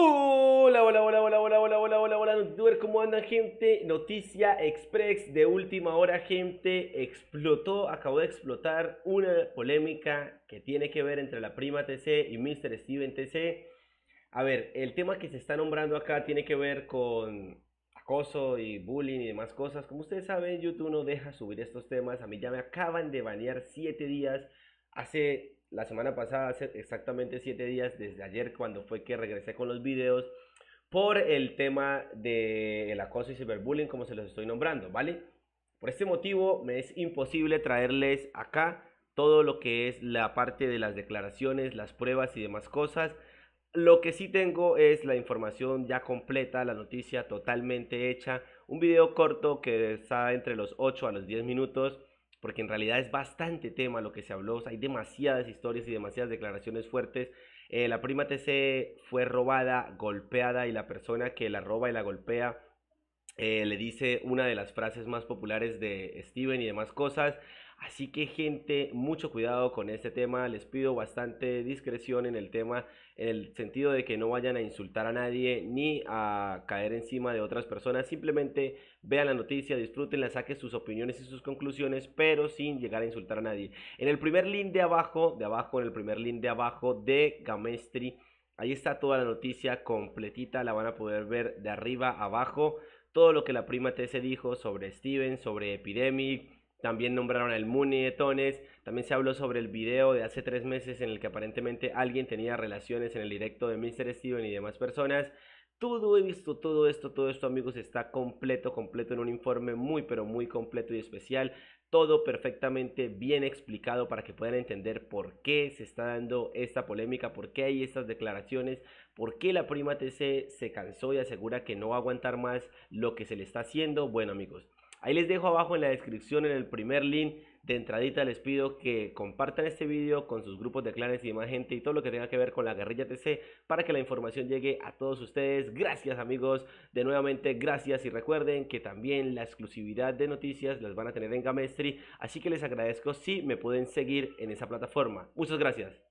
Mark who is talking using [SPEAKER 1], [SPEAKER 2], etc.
[SPEAKER 1] Hola, hola, hola, hola, hola, hola, hola, hola, hola, ver ¿cómo andan gente? Noticia Express de última hora, gente, explotó, acabó de explotar una polémica que tiene que ver entre la prima TC y Mr. Steven TC. A ver, el tema que se está nombrando acá tiene que ver con acoso y bullying y demás cosas. Como ustedes saben, YouTube no deja subir estos temas, a mí ya me acaban de banear 7 días Hace la semana pasada, hace exactamente 7 días, desde ayer cuando fue que regresé con los videos, por el tema del acoso y ciberbullying, como se los estoy nombrando, ¿vale? Por este motivo me es imposible traerles acá todo lo que es la parte de las declaraciones, las pruebas y demás cosas. Lo que sí tengo es la información ya completa, la noticia totalmente hecha, un video corto que está entre los 8 a los 10 minutos porque en realidad es bastante tema lo que se habló, hay demasiadas historias y demasiadas declaraciones fuertes. Eh, la prima TC fue robada, golpeada y la persona que la roba y la golpea eh, le dice una de las frases más populares de Steven y demás cosas. Así que gente, mucho cuidado con este tema. Les pido bastante discreción en el tema, en el sentido de que no vayan a insultar a nadie ni a caer encima de otras personas. Simplemente vean la noticia, disfrútenla, saquen sus opiniones y sus conclusiones, pero sin llegar a insultar a nadie. En el primer link de abajo, de abajo, en el primer link de abajo de Gamestri, ahí está toda la noticia completita. La van a poder ver de arriba abajo. Todo lo que la prima se dijo sobre Steven, sobre Epidemic también nombraron al Mooney Tones. También se habló sobre el video de hace tres meses en el que aparentemente alguien tenía relaciones en el directo de Mr. Steven y demás personas. Todo he visto, todo esto, todo esto amigos está completo, completo en un informe muy pero muy completo y especial. Todo perfectamente bien explicado para que puedan entender por qué se está dando esta polémica, por qué hay estas declaraciones, por qué la prima TC se cansó y asegura que no va a aguantar más lo que se le está haciendo. Bueno amigos, Ahí les dejo abajo en la descripción, en el primer link de entradita, les pido que compartan este video con sus grupos de clanes y demás gente y todo lo que tenga que ver con la guerrilla TC para que la información llegue a todos ustedes. Gracias amigos, de nuevamente gracias y recuerden que también la exclusividad de noticias las van a tener en Gamestri, así que les agradezco si me pueden seguir en esa plataforma. Muchas gracias.